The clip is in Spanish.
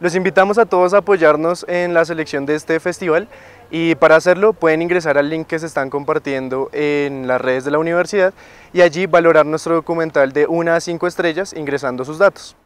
Los invitamos a todos a apoyarnos en la selección de este festival y para hacerlo pueden ingresar al link que se están compartiendo en las redes de la universidad y allí valorar nuestro documental de 1 a 5 estrellas ingresando sus datos.